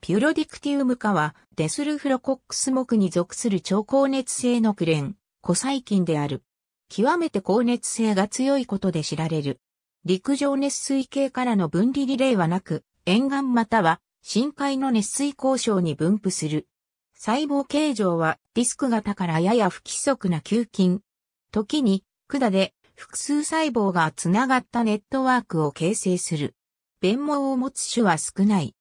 ピュロディクティウム化はデスルフロコックス目に属する超高熱性のクレン、古細菌である。極めて高熱性が強いことで知られる。陸上熱水系からの分離リレーはなく、沿岸または深海の熱水交渉に分布する。細胞形状はディスク型からやや不規則な球菌。時に管で複数細胞がつながったネットワークを形成する。弁毛を持つ種は少ない。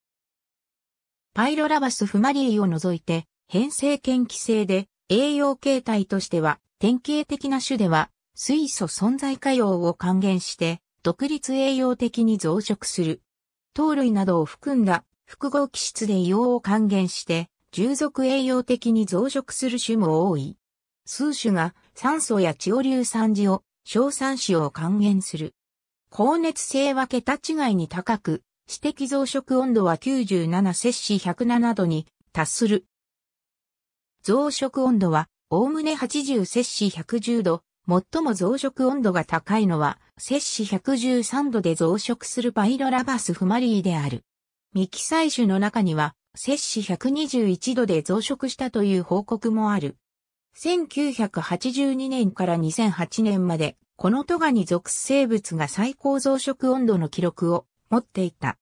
パイロラバスフマリーを除いて、変性嫌気性で、栄養形態としては、典型的な種では、水素存在化用を還元して、独立栄養的に増殖する。糖類などを含んだ複合気質で硫黄を還元して、従属栄養的に増殖する種も多い。数種が酸素やチオ硫酸塩、硝酸塩を還元する。高熱性は桁違いに高く、指的増殖温度は97摂氏107度に達する。増殖温度は、おおむね80摂氏110度、最も増殖温度が高いのは、摂氏113度で増殖するパイロラバスフマリーである。未記採種の中には、摂氏121度で増殖したという報告もある。1982年から2008年まで、このトガに属す生物が最高増殖温度の記録を持っていた。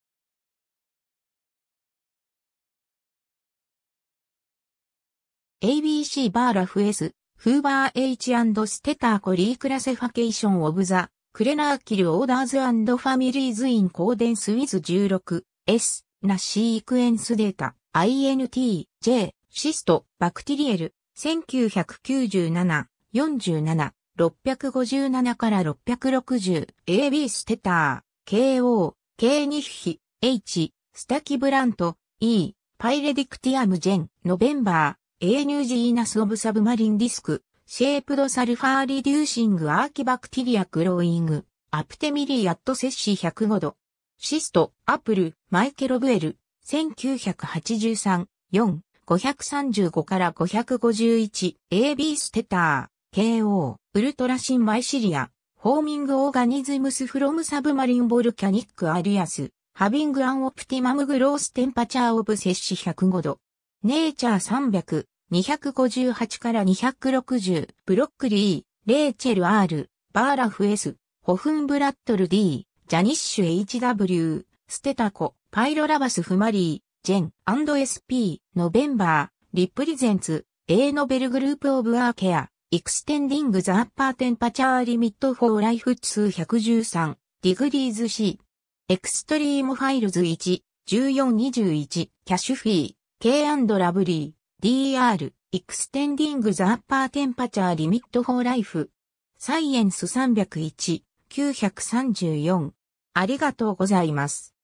ABC バーラフ S、フーバー H& ステターコリークラセファケーションオブザ、クレナーキルオーダーズファミリーズインコーデンスウィズ 16S なシークエンスデータ INT、J、シスト、バクティリエル、1997、47、657から660、AB ステター、KO、K ニッヒ、H、スタキブラント、E、パイレディクティアムジェン、ノベンバー、A ニュージーナスオブサブマリンディスク、シェープドサルファーリデューシングアーキバクティリアクローイング、アプテミリアットセッシ105度。シスト、アップル、マイケロブエル、1983、4、535から551、AB ステター、KO、ウルトラシンマイシリア、ホーミングオーガニズムスフロムサブマリンボルキャニックアリアス、ハビングアンオプティマムグローステンパチャーオブ摂氏105度。ネイチャー300、258から260、ブロックリー、レイチェル R、バーラフ S、ホフンブラッドル D、ジャニッシュ HW、ステタコ、パイロラバスフマリー、ジェン、&SP、ノベンバー、リプリゼンツ、エーノベルグループオブアーケア。Extending the upper temperature limit for life 213 degrees C。エクストリームファイルズ1、1421、キャッシュフィー、K& ラブリー、DR、Extending the upper temperature limit for life。サイエンス301、934。ありがとうございます。